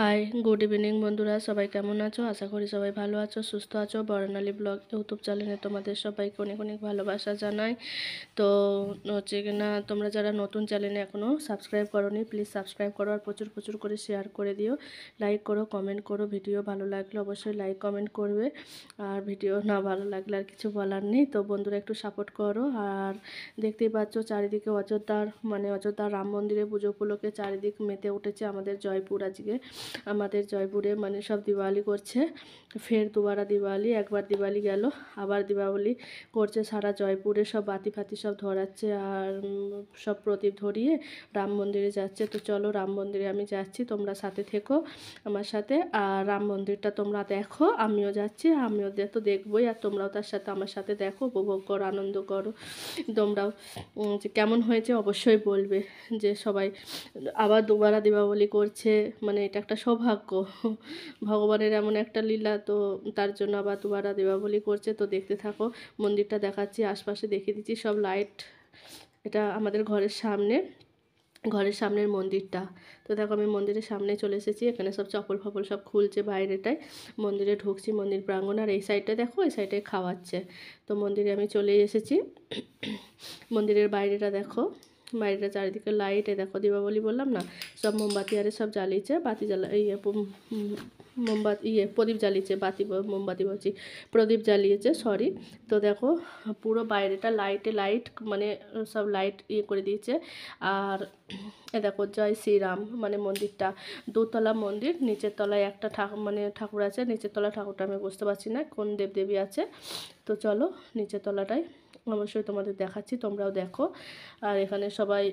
hi good evening বন্ধুরা সবাই কেমন আছো আশা করি সবাই ভালো আছো সুস্থ আছো বর্ণালী ব্লগ ইউটিউব চ্যানেলে তোমাদের সবাইকে অনেক অনেক ভালোবাসা জানাই তো হচ্ছে না তোমরা যারা নতুন চ্যানেলে এখনও সাবস্ক্রাইব নি প্লিজ সাবস্ক্রাইব করো আর প্রচুর প্রচুর করে শেয়ার করে দিও লাইক করো কমেন্ট করো ভিডিও ভালো লাগলে অবশ্যই লাইক কমেন্ট করবে আর ভিডিও না ভালো লাগলে আর কিছু বলার নেই তো বন্ধুরা একটু সাপোর্ট করো আর দেখতেই পাচ্ছ চারিদিকে অযোধ্যার মানে অযোধ্যার রাম মন্দিরে পুজো উপলক্ষে চারিদিক মেতে উঠেছে আমাদের জয়পুর আজকে আমাদের জয়পুরে মানে সব দিওয়ালি করছে ফের দুবারা দিওয়ালি একবার দিওয়ালি গেল আবার দীপাবলি করছে সারা জয়পুরে সব বাতি ফাতি সব ধরাচ্ছে আর সব প্রদীপ ধরিয়ে রাম মন্দিরে যাচ্ছে তো চলো রাম মন্দিরে আমি যাচ্ছি তোমরা সাথে থেকো আমার সাথে আর রাম মন্দিরটা তোমরা দেখো আমিও যাচ্ছি আমিও তো দেখবোই আর তোমরাও তার সাথে আমার সাথে দেখো উপভোগ করো আনন্দ করো তোমরাও যে কেমন হয়েছে অবশ্যই বলবে যে সবাই আবার দুবারা দীপাবলি করছে মানে এটা একটা সৌভাগ্য ভগবানের এমন একটা লীলা তো তার জন্য আবার তোমারা দেবাবলি করছে তো দেখতে থাকো মন্দিরটা দেখাচ্ছি আশপাশে দেখিয়ে দিচ্ছি সব লাইট এটা আমাদের ঘরের সামনে ঘরের সামনের মন্দিরটা তো দেখো আমি মন্দিরের সামনে চলে এসেছি এখানে সব চপল ফপল সব খুলছে বাইরেটায় মন্দিরে ঢুকছি মন্দির প্রাঙ্গন আর এই সাইডটা দেখো এই সাইডে খাওয়াচ্ছে তো মন্দিরে আমি চলে এসেছি মন্দিরের বাইরেটা দেখো বাইরেটা চারিদিকে লাইট এ দেখো দীপাবলি বললাম না সব মোমবাতি আরে সব জ্বালিয়েছে বাতি জ্বালা ইয়ে মোমবাতি ইয়ে প্রদীপ জ্বালিয়েছে বাতি মোমবাতি বলছি প্রদীপ জ্বালিয়েছে সরি তো দেখো পুরো বাইরেটা লাইটে লাইট মানে সব লাইট ইয়ে করে দিয়েছে আর এ দেখো জয় শ্রীরাম মানে মন্দিরটা দুতলা মন্দির নিচের তলায় একটা ঠাকুর মানে ঠাকুর আছে নিচের তলা ঠাকুরটা আমি বুঝতে পারছি না কোন দেবদেবী আছে তো চলো নিচের তলাটায় অবশ্যই তোমাদের দেখাচ্ছি তোমরাও দেখো আর এখানে সবাই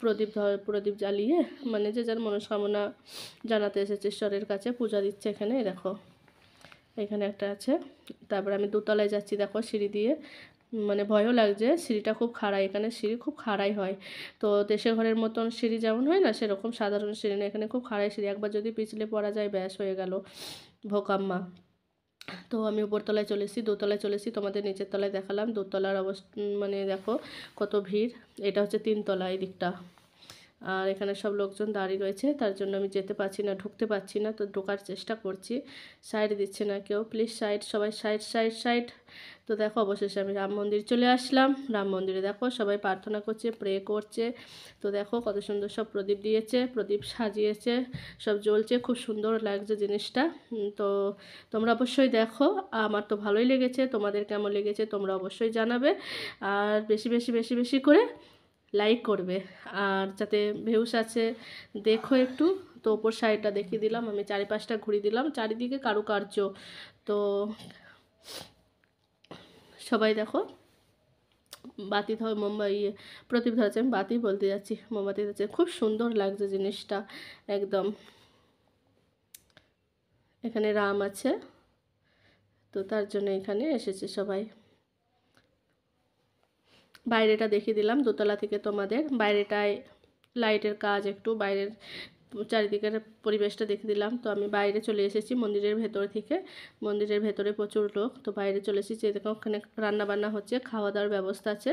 প্রদীপ ধর প্রদীপ জ্বালিয়ে মানে যে যার মনস্কামনা জানাতে এসেছে ঈশ্বরের কাছে পূজা দিচ্ছে এখানে দেখো এখানে একটা আছে তারপর আমি দোতলায় যাচ্ছি দেখো সিঁড়ি দিয়ে মানে ভয়ও লাগছে সিঁড়িটা খুব খাড়াই এখানে সিঁড়ি খুব খাড়াই হয় তো দেশের ঘরের মতন সিঁড়ি যেমন হয় না সেরকম সাধারণ সিঁড়ি না এখানে খুব খাড়াই সিঁড়ি একবার যদি পিছলে পড়া যায় ব্যাস হয়ে গেল ভোকাম্মা তো আমি উপরতলায় চলে এসেছি দোতলায় চলে এসেছি তোমাদের নিচের তলায় দেখালাম দোতলার অবস্থা মানে দেখো কত ভিড় এটা হচ্ছে তিনতলা এই দিকটা আর এখানে সব লোকজন দাঁড়িয়ে রয়েছে তার জন্য আমি যেতে পারছি না ঢুকতে পারছি না তো ঢোকার চেষ্টা করছি সাইড দিচ্ছে না কেউ প্লিজ সাইড সবাই সাইড সাইড সাইড তো দেখো অবশেষে আমি রাম মন্দির চলে আসলাম রাম মন্দিরে দেখো সবাই প্রার্থনা করছে প্রে করছে তো দেখো কত সুন্দর সব প্রদীপ দিয়েছে প্রদীপ সাজিয়েছে সব জ্বলছে খুব সুন্দর লাগছে জিনিসটা তো তোমরা অবশ্যই দেখো আমার তো ভালোই লেগেছে তোমাদের কেমন লেগেছে তোমরা অবশ্যই জানাবে আর বেশি বেশি বেশি বেশি করে লাইক করবে আর যাতে ভেউস আছে দেখো একটু তো ওপর সাইডটা দেখিয়ে দিলাম আমি চারিপাশটা ঘুরিয়ে দিলাম চারিদিকে কারুকার্য তো সবাই দেখো বাতি ধর ইয়ে প্রদীপ ধরেছে আমি বাতি বলতে যাচ্ছি মোমবাতি ধরেছে খুব সুন্দর লাগছে জিনিসটা একদম এখানে রাম আছে তো তার জন্য এখানে এসেছে সবাই বাইরেটা দেখিয়ে দিলাম দোতলা থেকে তোমাদের বাইরেটায় লাইটের কাজ একটু বাইরের চারিদিকের পরিবেশটা দেখে দিলাম তো আমি বাইরে চলে এসেছি মন্দিরের ভেতর থেকে মন্দিরের ভেতরে প্রচুর লোক তো বাইরে চলে এসেছি দেখো ওখানে রান্নাবান্না হচ্ছে খাওয়া দাওয়ার ব্যবস্থা আছে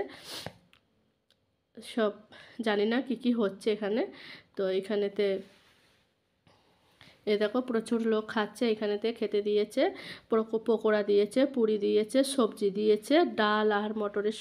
সব জানি না কি কি হচ্ছে এখানে তো এখানেতে এ দেখো প্রচুর লোক খাচ্ছে এখানেতে খেতে দিয়েছে পকোড়া দিয়েছে পুরি দিয়েছে সবজি দিয়েছে ডাল আর মটরের